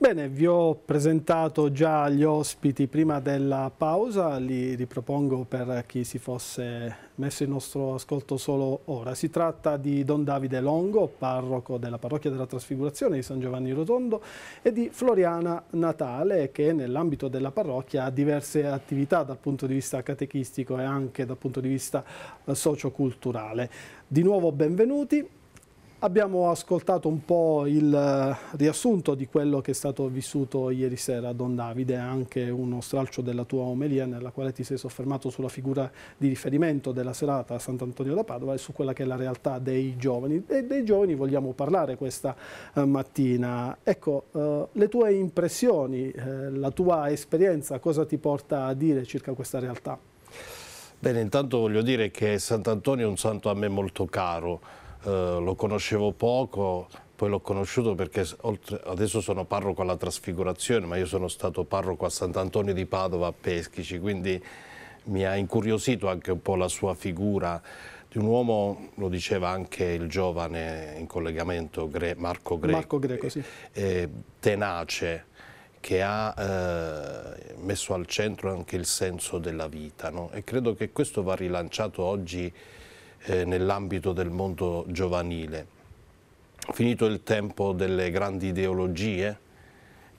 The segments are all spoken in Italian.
Bene, vi ho presentato già gli ospiti prima della pausa, li ripropongo per chi si fosse messo in nostro ascolto solo ora. Si tratta di Don Davide Longo, parroco della parrocchia della Trasfigurazione di San Giovanni Rotondo e di Floriana Natale che nell'ambito della parrocchia ha diverse attività dal punto di vista catechistico e anche dal punto di vista eh, socioculturale. Di nuovo benvenuti. Abbiamo ascoltato un po' il eh, riassunto di quello che è stato vissuto ieri sera a Don Davide, anche uno stralcio della tua omelia nella quale ti sei soffermato sulla figura di riferimento della serata a Sant'Antonio da Padova e su quella che è la realtà dei giovani. E dei giovani vogliamo parlare questa eh, mattina. Ecco, eh, le tue impressioni, eh, la tua esperienza, cosa ti porta a dire circa questa realtà? Bene, intanto voglio dire che Sant'Antonio è un santo a me molto caro eh, lo conoscevo poco, poi l'ho conosciuto perché oltre, adesso sono parroco alla trasfigurazione, ma io sono stato parroco a Sant'Antonio di Padova a Peschici, quindi mi ha incuriosito anche un po' la sua figura di un uomo, lo diceva anche il giovane in collegamento Gre Marco Greco, Marco Greco sì. eh, tenace, che ha eh, messo al centro anche il senso della vita no? e credo che questo va rilanciato oggi eh, nell'ambito del mondo giovanile. Finito il tempo delle grandi ideologie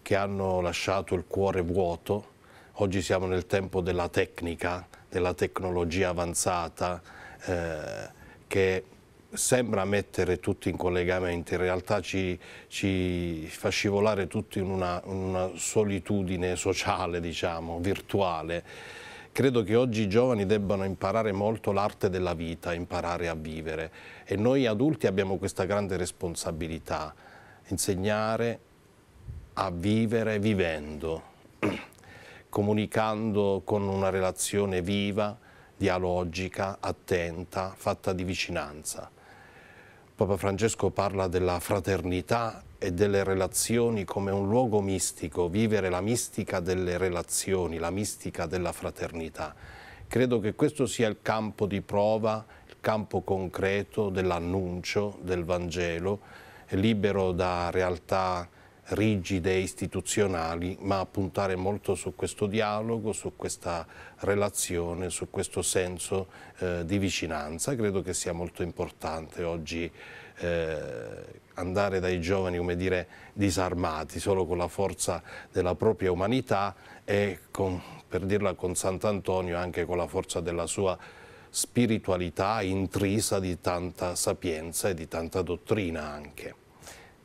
che hanno lasciato il cuore vuoto, oggi siamo nel tempo della tecnica, della tecnologia avanzata eh, che sembra mettere tutti in collegamento, in realtà ci, ci fa scivolare tutti in una, in una solitudine sociale, diciamo, virtuale. Credo che oggi i giovani debbano imparare molto l'arte della vita, imparare a vivere e noi adulti abbiamo questa grande responsabilità, insegnare a vivere vivendo, comunicando con una relazione viva, dialogica, attenta, fatta di vicinanza. Papa Francesco parla della fraternità e delle relazioni come un luogo mistico, vivere la mistica delle relazioni, la mistica della fraternità. Credo che questo sia il campo di prova, il campo concreto dell'annuncio del Vangelo, libero da realtà rigide e istituzionali, ma a puntare molto su questo dialogo, su questa relazione, su questo senso eh, di vicinanza. Credo che sia molto importante oggi eh, andare dai giovani, come dire, disarmati, solo con la forza della propria umanità e, con, per dirla con Sant'Antonio, anche con la forza della sua spiritualità intrisa di tanta sapienza e di tanta dottrina anche.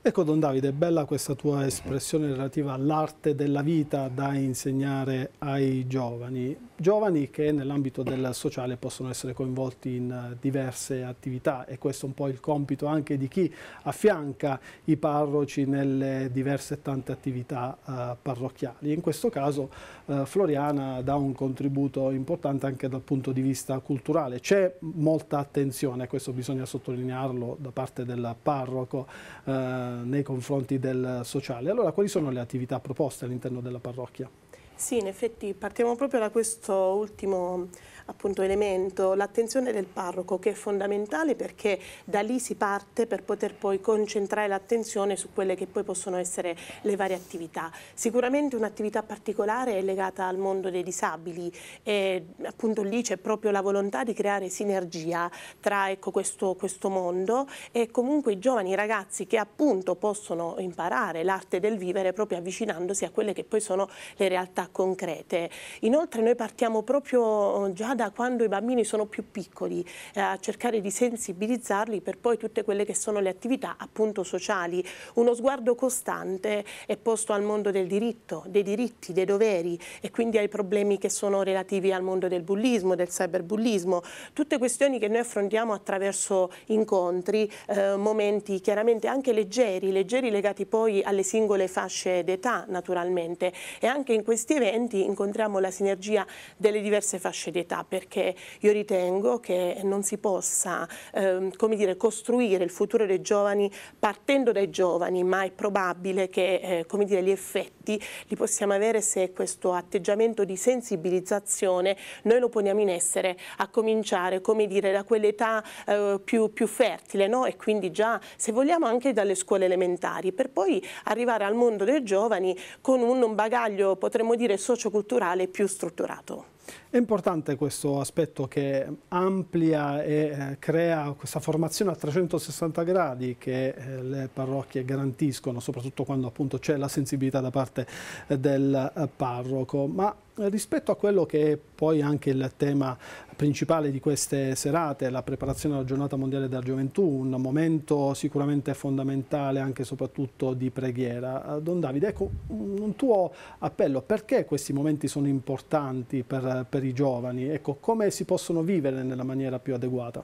Ecco Don Davide, bella questa tua espressione relativa all'arte della vita da insegnare ai giovani, giovani che nell'ambito del sociale possono essere coinvolti in diverse attività e questo è un po' il compito anche di chi affianca i parroci nelle diverse tante attività eh, parrocchiali. In questo caso eh, Floriana dà un contributo importante anche dal punto di vista culturale, c'è molta attenzione, questo bisogna sottolinearlo da parte del parroco, eh, nei confronti del sociale. Allora quali sono le attività proposte all'interno della parrocchia? Sì, in effetti partiamo proprio da questo ultimo appunto, elemento l'attenzione del parroco che è fondamentale perché da lì si parte per poter poi concentrare l'attenzione su quelle che poi possono essere le varie attività. Sicuramente un'attività particolare è legata al mondo dei disabili e appunto lì c'è proprio la volontà di creare sinergia tra ecco, questo, questo mondo e comunque i giovani ragazzi che appunto possono imparare l'arte del vivere proprio avvicinandosi a quelle che poi sono le realtà concrete. Inoltre noi partiamo proprio eh, già da quando i bambini sono più piccoli, eh, a cercare di sensibilizzarli per poi tutte quelle che sono le attività appunto sociali. Uno sguardo costante è posto al mondo del diritto, dei diritti, dei doveri e quindi ai problemi che sono relativi al mondo del bullismo, del cyberbullismo, tutte questioni che noi affrontiamo attraverso incontri, eh, momenti chiaramente anche leggeri, leggeri legati poi alle singole fasce d'età naturalmente e anche in questi eventi incontriamo la sinergia delle diverse fasce d'età perché io ritengo che non si possa ehm, come dire, costruire il futuro dei giovani partendo dai giovani, ma è probabile che eh, come dire, gli effetti li possiamo avere se questo atteggiamento di sensibilizzazione noi lo poniamo in essere a cominciare come dire, da quell'età eh, più, più, fertile no? e quindi già se vogliamo anche dalle scuole elementari per poi arrivare al mondo dei giovani con un bagaglio potremmo dire socioculturale più strutturato. È importante questo aspetto che amplia e eh, crea questa formazione a 360 gradi che eh, le parrocchie garantiscono, soprattutto quando appunto c'è la sensibilità da parte eh, del parroco, ma eh, rispetto a quello che è poi anche il tema principale di queste serate, la preparazione alla giornata mondiale della gioventù, un momento sicuramente fondamentale anche e soprattutto di preghiera. Eh, don Davide, ecco un tuo appello, perché questi momenti sono importanti per, per i giovani? Ecco, come si possono vivere nella maniera più adeguata?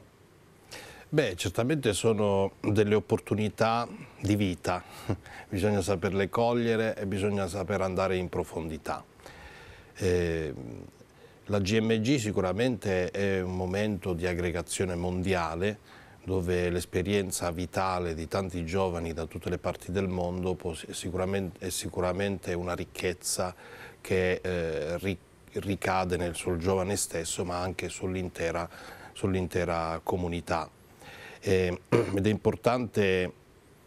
Beh, certamente sono delle opportunità di vita, bisogna saperle cogliere e bisogna saper andare in profondità. Eh, la GMG sicuramente è un momento di aggregazione mondiale dove l'esperienza vitale di tanti giovani da tutte le parti del mondo sicuramente, è sicuramente una ricchezza che eh, ri, ricade nel, sul giovane stesso ma anche sull'intera sull comunità. Eh, ed è importante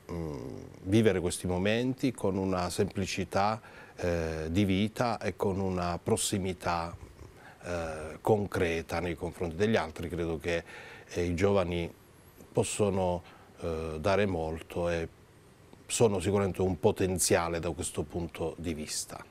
mh, mm, vivere questi momenti con una semplicità eh, di vita e con una prossimità eh, concreta nei confronti degli altri. Credo che eh, i giovani possono eh, dare molto e sono sicuramente un potenziale da questo punto di vista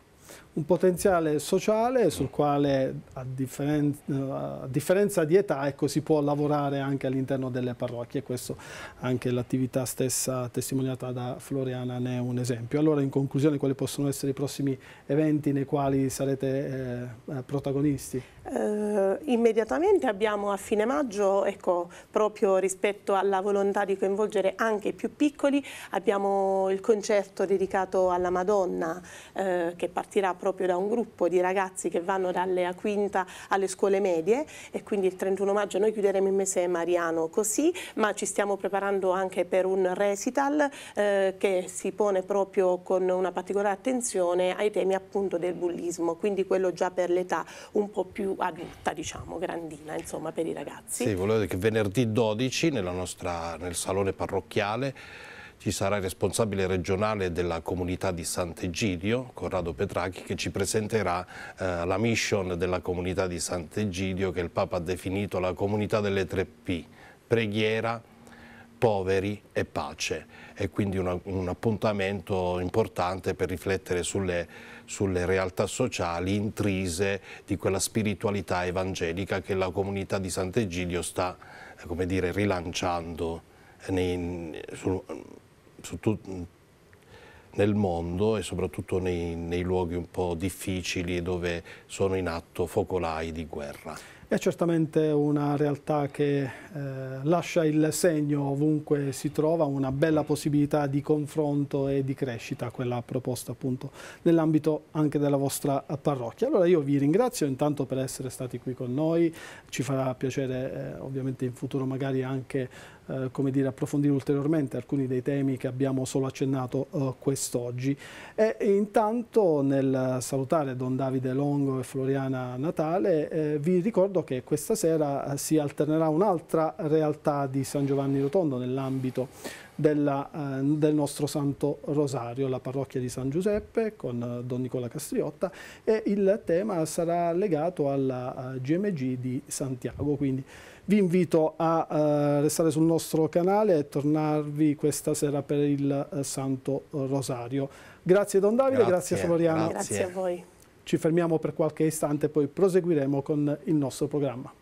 un potenziale sociale sul quale, a, differen a differenza di età, ecco, si può lavorare anche all'interno delle parrocchie. e Questo anche l'attività stessa testimoniata da Floriana ne è un esempio. Allora, in conclusione, quali possono essere i prossimi eventi nei quali sarete eh, protagonisti? Eh, immediatamente abbiamo a fine maggio, ecco, proprio rispetto alla volontà di coinvolgere anche i più piccoli, abbiamo il concerto dedicato alla Madonna eh, che partirà proprio da un gruppo di ragazzi che vanno dalla quinta alle scuole medie e quindi il 31 maggio noi chiuderemo il mese mariano così, ma ci stiamo preparando anche per un recital eh, che si pone proprio con una particolare attenzione ai temi appunto del bullismo, quindi quello già per l'età un po' più adulta, diciamo, grandina, insomma, per i ragazzi. Sì, volevo dire che venerdì 12 nella nostra, nel salone parrocchiale ci sarà il responsabile regionale della comunità di Sant'Egidio, Corrado Petrachi, che ci presenterà eh, la mission della comunità di Sant'Egidio che il Papa ha definito la comunità delle tre P, preghiera, poveri e pace. È quindi una, un appuntamento importante per riflettere sulle, sulle, realtà sociali intrise di quella spiritualità evangelica che la comunità di Sant'Egidio sta eh, dire, rilanciando nei, su, nel mondo e soprattutto nei, nei, luoghi un po' difficili dove sono in atto focolai di guerra. È certamente una realtà che eh, lascia il segno ovunque si trova, una bella possibilità di confronto e di crescita, quella proposta appunto nell'ambito anche della vostra parrocchia. Allora io vi ringrazio intanto per essere stati qui con noi, ci farà piacere eh, ovviamente in futuro magari anche eh, come dire, approfondire ulteriormente alcuni dei temi che abbiamo solo accennato eh, quest'oggi. E, e, intanto nel salutare Don Davide Longo e Floriana Natale eh, vi ricordo che questa sera eh, si alternerà un'altra realtà di San Giovanni Rotondo nell'ambito della, eh, del nostro Santo Rosario, la parrocchia di San Giuseppe con eh, Don Nicola Castriotta e il tema sarà legato alla GMG eh, di Santiago. Quindi vi invito a restare sul nostro canale e tornarvi questa sera per il Santo Rosario. Grazie Don Davide, grazie, grazie Soloriano. Grazie a voi. Ci fermiamo per qualche istante e poi proseguiremo con il nostro programma.